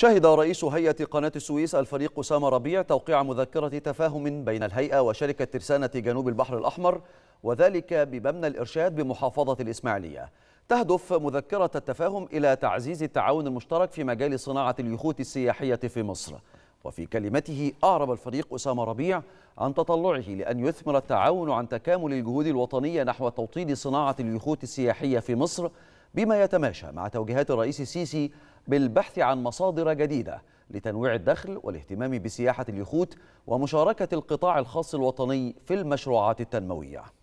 شهد رئيس هيئة قناة السويس الفريق أسامة ربيع توقيع مذكرة تفاهم بين الهيئة وشركة ترسانة جنوب البحر الأحمر وذلك بمبنى الإرشاد بمحافظة الإسماعيلية تهدف مذكرة التفاهم إلى تعزيز التعاون المشترك في مجال صناعة اليخوت السياحية في مصر وفي كلمته أعرب الفريق أسامة ربيع عن تطلعه لأن يثمر التعاون عن تكامل الجهود الوطنية نحو توطيد صناعة اليخوت السياحية في مصر بما يتماشى مع توجيهات الرئيس السيسي بالبحث عن مصادر جديدة لتنويع الدخل والاهتمام بسياحة اليخوت ومشاركة القطاع الخاص الوطني في المشروعات التنموية